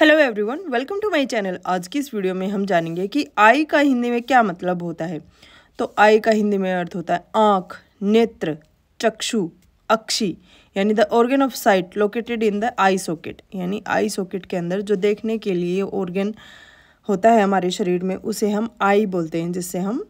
hello everyone welcome to my channel आज की इस वीडियो में हम जानेंगे कि आई का हिंदी में क्या मतलब होता है तो आई का हिंदी में अर्थ होता है आँख नेत्र चक्षु अक्षी यानी the organ of sight located in the eye socket यानी आई सॉकेट के अंदर जो देखने के लिए ऑर्गन होता है हमारे शरीर में उसे हम आई बोलते हैं जिससे हम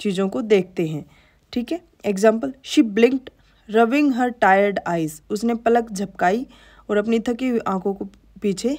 चीज़ों को देखते हैं ठीक है example she blinked rubbing her tired eyes उसने पलक झपकाई और अपनी थकी हुई आँखों को पीछे